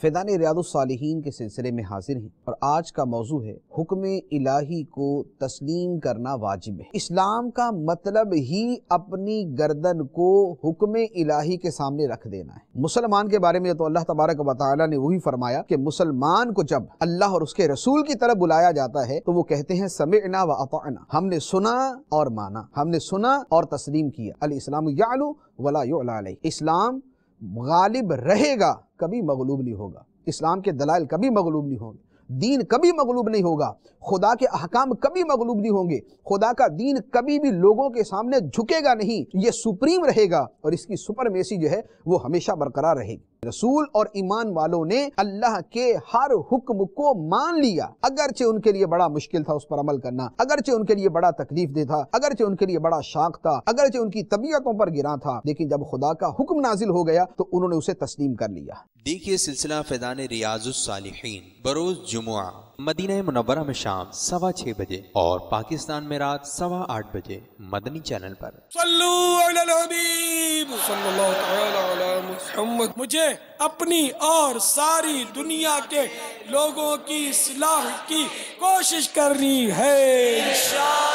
फैदान रियादुलसालहीन के सिलसिले में हाजिर हैं और आज का मौजू है हुक्म इलाही को तस्लीम करना वाजिब है इस्लाम का मतलब ही अपनी गर्दन को हुक्म इलाही के सामने रख देना है मुसलमान के बारे में तो अल्लाह तबारक व ने वही फरमाया कि मुसलमान को जब अल्लाह और उसके रसूल की तरफ बुलाया जाता है तो वो कहते हैं समेना व अपना हमने सुना और माना हमने सुना और तस्लीम किया अल इस्लाम वाला इस्लाम गालिब रहेगा कभी मगलूब नहीं होगा इस्लाम के दलाइल कभी मगलूब नहीं होंगे दीन कभी मगलूब नहीं होगा खुदा के अहकाम कभी मगलूब नहीं होंगे खुदा का दीन कभी भी लोगों के सामने झुकेगा नहीं ये सुप्रीम रहेगा और इसकी सुपर मेसी जो है वो हमेशा बरकरार रहेगी रसूल और ईमान वालों ने अल्लाह के हर हुक्म को मान लिया अगरचे उनके लिए बड़ा मुश्किल था उस पर अमल करना अगरचे उनके लिए बड़ा तकलीफ दे था अगरचे उनके लिए बड़ा शाक था अगरचे उनकी तबीयतों पर गिरा था लेकिन जब खुदा का हुक्म नाजिल हो गया तो उन्होंने उसे तस्लीम कर लिया देखिए सिलसिला फैदान रियाजुसालिन बरोज जुमुआ मदीना मुनवरा में शाम सवा छः बजे और पाकिस्तान में रात सवा आठ बजे मदनी चैनल पर मुझे अपनी और सारी दुनिया के लोगों की सलाह की कोशिश करनी है